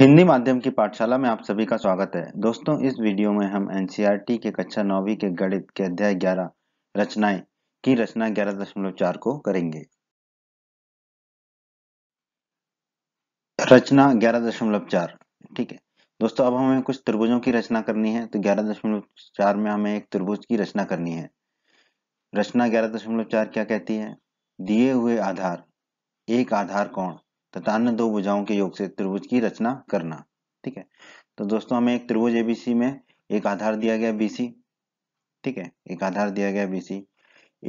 हिंदी माध्यम की पाठशाला में आप सभी का स्वागत है दोस्तों इस वीडियो में हम एनसीईआरटी के कक्षा नौवीं के गणित के अध्याय 11 रचनाएं की रचना 11.4 को करेंगे रचना 11.4 ठीक है दोस्तों अब हमें कुछ त्रिभुजों की रचना करनी है तो 11.4 में हमें एक त्रिभुज की रचना करनी है रचना चार क्या कहती है दिए हुए आधार एक आधार कोण तथा अन्य दो भुजाओं के योग से त्रिभुज की रचना करना ठीक है तो दोस्तों हमें एक त्रिभुज एबीसी में एक आधार दिया गया बीसी ठीक है एक आधार दिया गया बीसी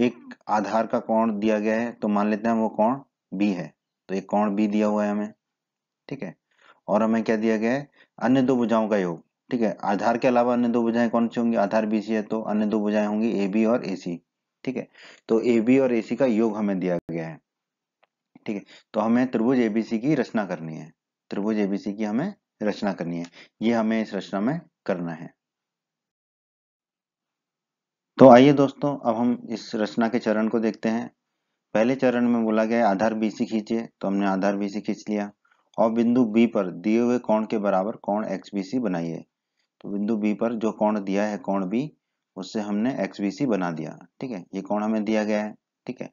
एक आधार का कोण दिया गया है तो मान लेते हैं वो कोण बी है तो एक कोण बी दिया हुआ है हमें ठीक है और हमें क्या दिया गया है अन्य दो भुजाओं का योग ठीक है आधार के अलावा अन्य दो भुजाएं कौन सी होंगी आधार बीसी है तो अन्य दो भुजाएं होंगी ए बी और ए सी ठीक है तो ए बी और ए सी का योग हमें दिया गया है ठीक है तो हमें त्रिभुज एबीसी की रचना करनी है त्रिभुज एबीसी की हमें रचना करनी है ये हमें इस रचना में करना है तो आइए दोस्तों अब हम इस रचना के चरण को देखते हैं पहले चरण में बोला गया आधार बी सी खींचे तो हमने आधार बी सी खींच लिया और बिंदु बी पर दिए हुए कोण के बराबर कोण एक्स बी सी बनाइए तो बिंदु बी पर जो कोण दिया है कोण बी उससे हमने एक्स बी सी बना दिया ठीक है ये कोण हमें दिया गया है ठीक है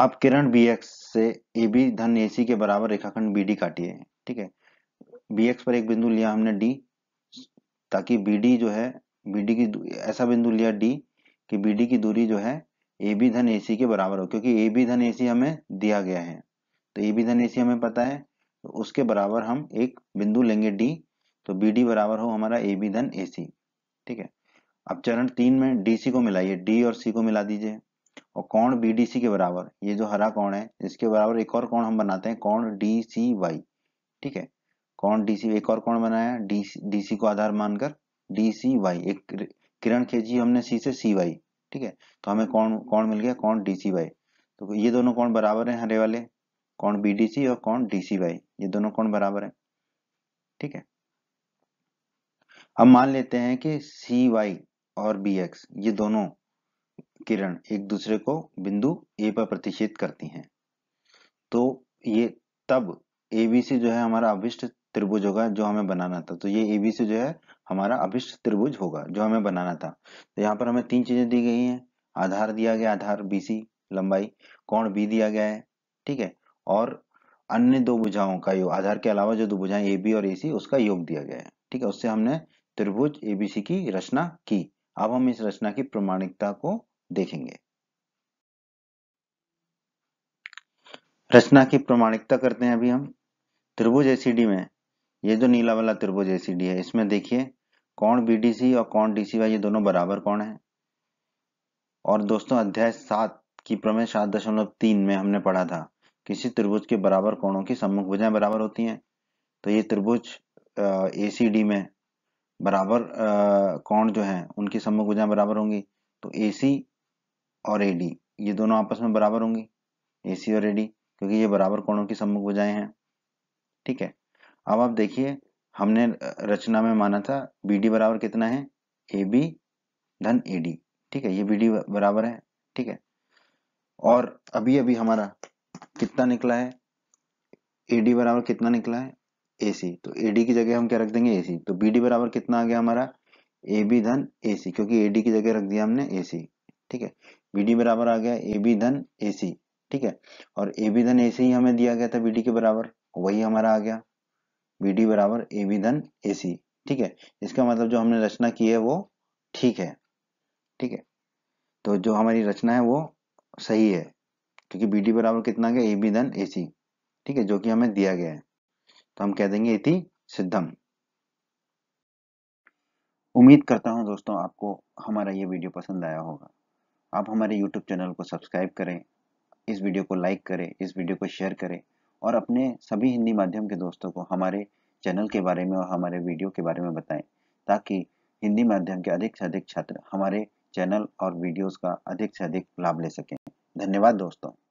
अब किरण बी एक्स से ए बी धन ए सी के बराबर रेखाखंड बी डी काटिए ठीक है बी एक्स पर एक बिंदु लिया हमने डी ताकि बी डी जो है बी डी की ऐसा बिंदु लिया डी कि बी डी की दूरी जो है ए बी धन ए सी के बराबर हो क्योंकि ए बी धन ए सी हमें दिया गया है तो ए बी धन ए सी हमें पता है तो उसके बराबर हम एक बिंदु लेंगे डी तो बी डी बराबर हो हमारा ए बी धन ए सी ठीक है अब चरण तीन में डी सी को मिलाइए डी और सी को मिला दीजिए और डी सी के बराबर ये जो हरा कौन है इसके बराबर एक और कौन हम बनाते हैं कौन डी सी वाई ठीक है कौन डी सी एक और कौन बनाया डी सी को आधार मानकर डी सी वाई एक किरण खींची हमने सी से सी वाई ठीक है तो हमें कौन कौन मिल गया कौन डी सी वाई तो ये दोनों कौन बराबर हैं हरे वाले कौन बी डी सी और कौन डी सी वाई ये दोनों कौन बराबर हैं ठीक है अब मान लेते हैं कि सी वाई और बी एक्स ये दोनों किरण एक दूसरे को बिंदु ए पर प्रतिशित करती हैं तो ये तब ए बी सी जो है हमारा अभिष्ट त्रिभुज होगा जो हमें बनाना था तो ये ए बी सी जो है हमारा अभिष्ट त्रिभुज होगा जो हमें बनाना था तो यहाँ पर हमें तीन चीजें दी गई हैं आधार दिया गया आधार बीसी लंबाई कोण बी दिया गया है ठीक है और अन्य दो भुजाओं का योग आधार के अलावा जो दो भुजाएं ए बी और ए सी उसका योग दिया गया है ठीक है उससे हमने त्रिभुज ए बी सी की रचना की अब हम इस रचना की प्रमाणिकता को देखेंगे रचना की प्रमाणिकता करते हैं अभी हम त्रिभुज एसीडी में ये जो नीला वाला त्रिभुज एसीडी है इसमें देखिए कौन बीडीसी और कौन डीसीवाई ये दोनों बराबर कौन है और दोस्तों अध्याय सात की प्रमेय सात दशमलव तीन में हमने पढ़ा था किसी त्रिभुज के बराबर कोणों की सम्मुख भुजाएं बराबर होती हैं तो ये त्रिभुज ए सी डी में बराबर कोण जो है उनकी सम्मुख भुजाएं बराबर होंगी तो ए सी और ए डी ये दोनों आपस में बराबर होंगी ए सी और ए डी क्योंकि ये बराबर कोणों की सम्मुख बजाय हैं ठीक है अब आप देखिए हमने रचना में माना था बी डी बराबर कितना है ए बी धन ए डी ठीक है ये बी डी बराबर है ठीक है और अभी अभी हमारा कितना निकला है ए डी बराबर कितना निकला है ए सी तो ए डी की जगह हम क्या रख देंगे ए सी तो बी डी बराबर कितना आ गया हमारा ए बी धन ए सी क्योंकि ए डी की जगह रख दिया हमने ए सी ठीक है बी डी बराबर आ गया ए बी धन ए सी ठीक है और ए बी धन ए सी हमें दिया गया था बी डी के बराबर वही हमारा आ गया बी डी बराबर ए बी धन ए सी ठीक है इसका मतलब जो हमने रचना की है वो ठीक है ठीक है तो जो हमारी रचना है वो सही है क्योंकि बी डी बराबर कितना गया ए बी धन ए सी ठीक है जो कि हमें दिया गया है तो हम कह देंगे इति सिद्धम उम्मीद करता हूं दोस्तों आपको हमारा ये वीडियो पसंद आया होगा आप हमारे यूट्यूब चैनल को सब्सक्राइब करें इस वीडियो को लाइक करें इस वीडियो को शेयर करें और अपने सभी हिंदी माध्यम के दोस्तों को हमारे चैनल के बारे में और हमारे वीडियो के बारे में बताएं ताकि हिंदी माध्यम के अधिक से अधिक छात्र हमारे चैनल और वीडियोस का अधिक से अधिक लाभ ले सकें धन्यवाद दोस्तों